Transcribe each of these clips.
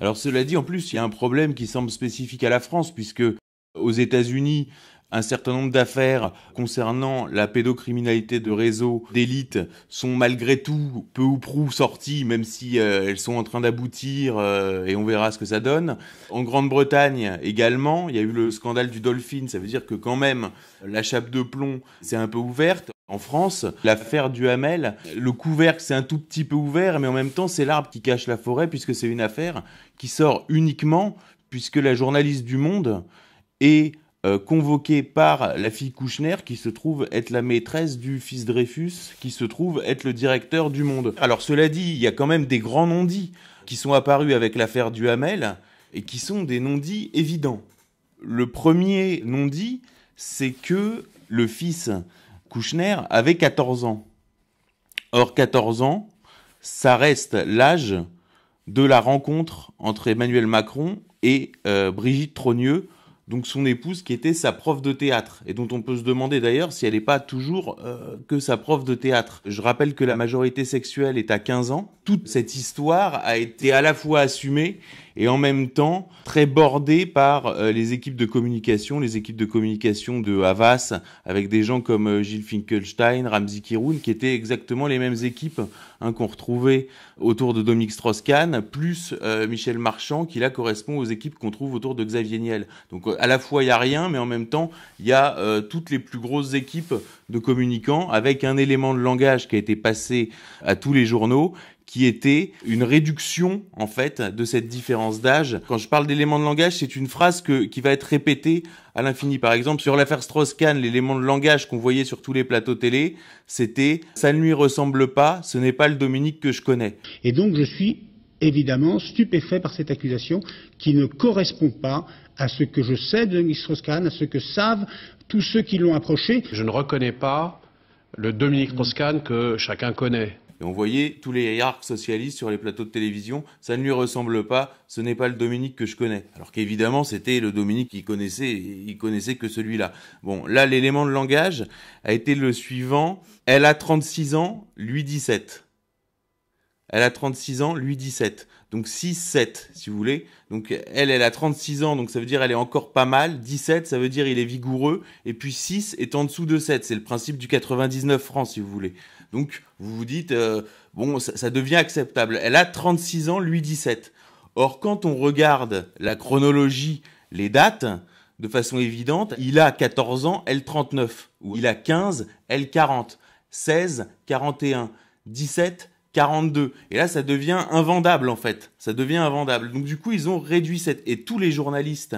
Alors cela dit, en plus, il y a un problème qui semble spécifique à la France, puisque aux États-Unis, un certain nombre d'affaires concernant la pédocriminalité de réseaux d'élite sont malgré tout peu ou prou sorties, même si euh, elles sont en train d'aboutir euh, et on verra ce que ça donne. En Grande-Bretagne également, il y a eu le scandale du Dolphin, ça veut dire que quand même la chape de plomb s'est un peu ouverte. En France, l'affaire du Hamel, le couvercle c'est un tout petit peu ouvert, mais en même temps c'est l'arbre qui cache la forêt puisque c'est une affaire qui sort uniquement puisque la journaliste du Monde est euh, convoquée par la fille Kouchner qui se trouve être la maîtresse du fils Dreyfus, qui se trouve être le directeur du Monde. Alors cela dit, il y a quand même des grands non-dits qui sont apparus avec l'affaire du Hamel, et qui sont des non-dits évidents. Le premier non-dit, c'est que le fils Kouchner avait 14 ans. Or, 14 ans, ça reste l'âge de la rencontre entre Emmanuel Macron et euh, Brigitte Trogneux, donc son épouse qui était sa prof de théâtre, et dont on peut se demander d'ailleurs si elle n'est pas toujours euh, que sa prof de théâtre. Je rappelle que la majorité sexuelle est à 15 ans. Toute cette histoire a été à la fois assumée et en même temps très bordé par euh, les équipes de communication, les équipes de communication de Havas, avec des gens comme euh, Gilles Finkelstein, Ramzi Kiroun, qui étaient exactement les mêmes équipes hein, qu'on retrouvait autour de Dominique Strauss-Kahn, plus euh, Michel Marchand, qui là correspond aux équipes qu'on trouve autour de Xavier Niel. Donc à la fois, il n'y a rien, mais en même temps, il y a toutes les plus grosses équipes de communicants, avec un élément de langage qui a été passé à tous les journaux, qui était une réduction en fait de cette différence d'âge. Quand je parle d'éléments de langage, c'est une phrase que, qui va être répétée à l'infini. Par exemple, sur l'affaire Strauss-Kahn, l'élément de langage qu'on voyait sur tous les plateaux télé, c'était ⁇ ça ne lui ressemble pas, ce n'est pas le Dominique que je connais ⁇ Et donc je suis évidemment stupéfait par cette accusation qui ne correspond pas à ce que je sais de Dominique Strauss-Kahn, à ce que savent tous ceux qui l'ont approché. Je ne reconnais pas le Dominique Strauss-Kahn que chacun connaît. Et on voyait tous les hiérarches socialistes sur les plateaux de télévision, ça ne lui ressemble pas, ce n'est pas le Dominique que je connais. Alors qu'évidemment, c'était le Dominique qui connaissait, il connaissait que celui-là. Bon, là, l'élément de langage a été le suivant, elle a 36 ans, lui 17. Elle a 36 ans, lui 17. Donc 6, 7, si vous voulez. Donc elle, elle a 36 ans, donc ça veut dire elle est encore pas mal. 17, ça veut dire il est vigoureux. Et puis 6 est en dessous de 7. C'est le principe du 99 francs, si vous voulez. Donc vous vous dites, euh, bon, ça, ça devient acceptable. Elle a 36 ans, lui 17. Or, quand on regarde la chronologie, les dates, de façon évidente, il a 14 ans, elle 39. Ou il a 15, elle 40. 16, 41. 17, 42. Et là, ça devient invendable, en fait. Ça devient invendable. Donc, du coup, ils ont réduit cette. Et tous les journalistes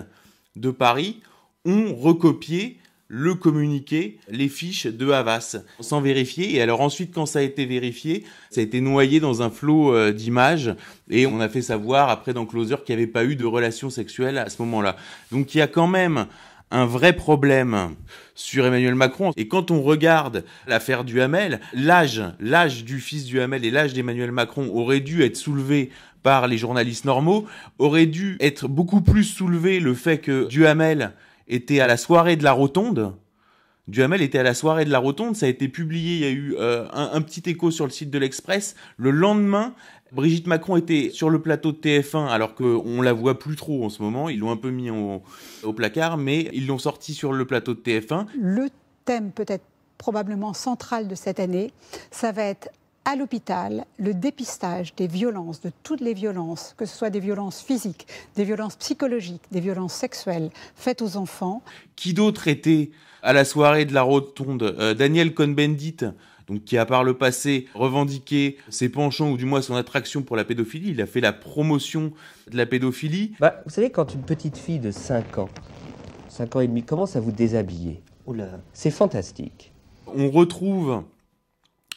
de Paris ont recopié le communiqué, les fiches de Havas, sans vérifier. Et alors ensuite, quand ça a été vérifié, ça a été noyé dans un flot euh, d'images. Et on a fait savoir, après, dans Closer, qu'il n'y avait pas eu de relation sexuelle à ce moment-là. Donc, il y a quand même un vrai problème sur Emmanuel Macron. Et quand on regarde l'affaire Duhamel, l'âge, l'âge du fils Duhamel et l'âge d'Emmanuel Macron auraient dû être soulevé par les journalistes normaux, aurait dû être beaucoup plus soulevé le fait que Duhamel était à la soirée de la rotonde, Duhamel était à la soirée de la Rotonde, ça a été publié, il y a eu euh, un, petit écho sur le site de l'Express. Le lendemain, Brigitte Macron était sur le plateau de TF1, alors qu'on la voit plus trop en ce moment. Ils l'ont un peu mis au, au placard, mais ils l'ont sorti sur le plateau de TF1. Le thème peut-être probablement central de cette année, ça va être à l'hôpital le dépistage des violences, de toutes les violences, que ce soit des violences physiques, des violences psychologiques, des violences sexuelles faites aux enfants. Qui d'autre était à la soirée de la rotonde euh, Daniel Cohn-Bendit donc qui a par le passé revendiqué ses penchants ou du moins son attraction pour la pédophilie, il a fait la promotion de la pédophilie. Bah, vous savez, quand une petite fille de 5 ans, 5 ans et demi, commence à vous déshabiller, c'est fantastique. On retrouve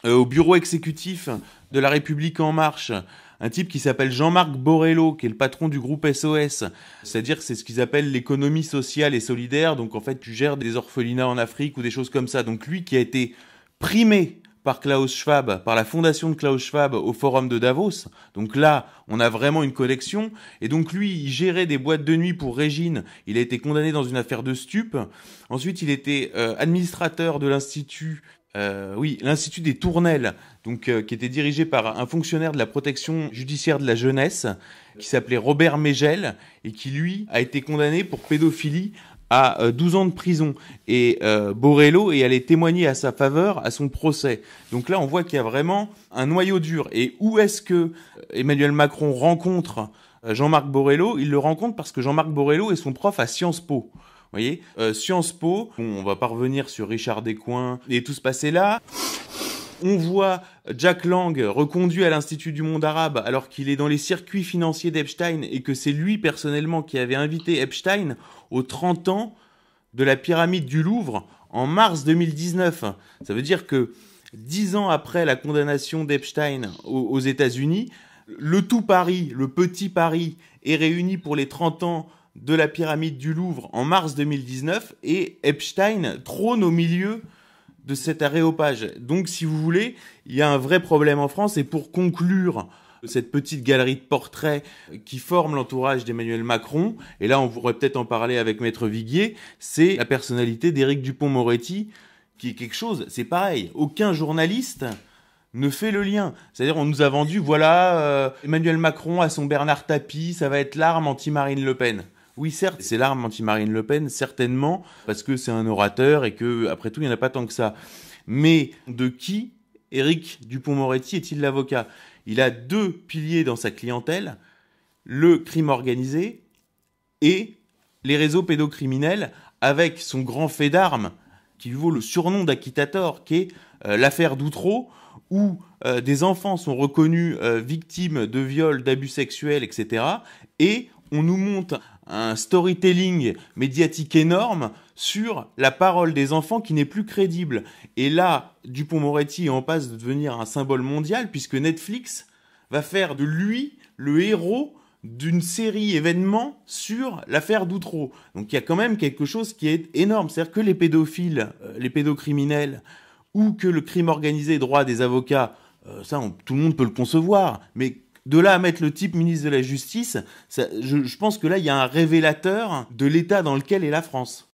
euh, au bureau exécutif de la République en marche, un type qui s'appelle Jean-Marc Borello, qui est le patron du groupe SOS. C'est-à-dire c'est ce qu'ils appellent l'économie sociale et solidaire. Donc en fait, tu gères des orphelinats en Afrique ou des choses comme ça. Donc lui qui a été primé par Klaus Schwab, par la fondation de Klaus Schwab au forum de Davos. Donc là, on a vraiment une collection. Et donc lui, il gérait des boîtes de nuit pour Régine. Il a été condamné dans une affaire de stupe. Ensuite, il était euh, administrateur de l'Institut euh, oui, l'Institut des Tournelles, donc, euh, qui était dirigé par un fonctionnaire de la protection judiciaire de la jeunesse, qui s'appelait Robert Mégel, et qui, lui, a été condamné pour pédophilie à 12 euh, ans de prison. Et euh, Borello est allé témoigner à sa faveur à son procès. Donc là, on voit qu'il y a vraiment un noyau dur. Et où est-ce que Emmanuel Macron rencontre Jean-Marc Borello Il le rencontre parce que Jean-Marc Borello est son prof à Sciences Po voyez euh, Sciences Po, on va pas revenir sur Richard Descoings et tout se passer là. On voit Jack Lang reconduit à l'Institut du monde arabe alors qu'il est dans les circuits financiers d'Epstein et que c'est lui personnellement qui avait invité Epstein aux 30 ans de la pyramide du Louvre en mars 2019. Ça veut dire que 10 ans après la condamnation d'Epstein aux États-Unis, le tout Paris, le petit Paris, est réuni pour les 30 ans de la pyramide du Louvre en mars 2019 et Epstein trône au milieu de cet aréopage. Donc, si vous voulez, il y a un vrai problème en France. Et pour conclure cette petite galerie de portraits qui forme l'entourage d'Emmanuel Macron, et là on pourrait peut-être en parler avec Maître Viguier, c'est la personnalité d'Éric Dupont-Moretti, qui est quelque chose, c'est pareil, aucun journaliste ne fait le lien. C'est-à-dire on nous a vendu, voilà, euh, Emmanuel Macron à son Bernard Tapie, ça va être l'arme anti-Marine Le Pen. Oui, certes, c'est l'arme anti-Marine Le Pen, certainement, parce que c'est un orateur et que, après tout, il n'y en a pas tant que ça. Mais de qui Éric Dupont-Moretti est-il l'avocat Il a deux piliers dans sa clientèle le crime organisé et les réseaux pédocriminels, avec son grand fait d'armes qui lui vaut le surnom d'Aquitator, qui est euh, l'affaire d'Outreau, où euh, des enfants sont reconnus euh, victimes de viols, d'abus sexuels, etc. Et on nous montre un storytelling médiatique énorme sur la parole des enfants qui n'est plus crédible. Et là, Dupont-Moretti est en passe de devenir un symbole mondial puisque Netflix va faire de lui le héros d'une série événement sur l'affaire d'Outreau. Donc il y a quand même quelque chose qui est énorme. C'est-à-dire que les pédophiles, euh, les pédocriminels, ou que le crime organisé droit des avocats, euh, ça tout le monde peut le concevoir, mais de là à mettre le type ministre de la Justice, je pense que là, il y a un révélateur de l'état dans lequel est la France.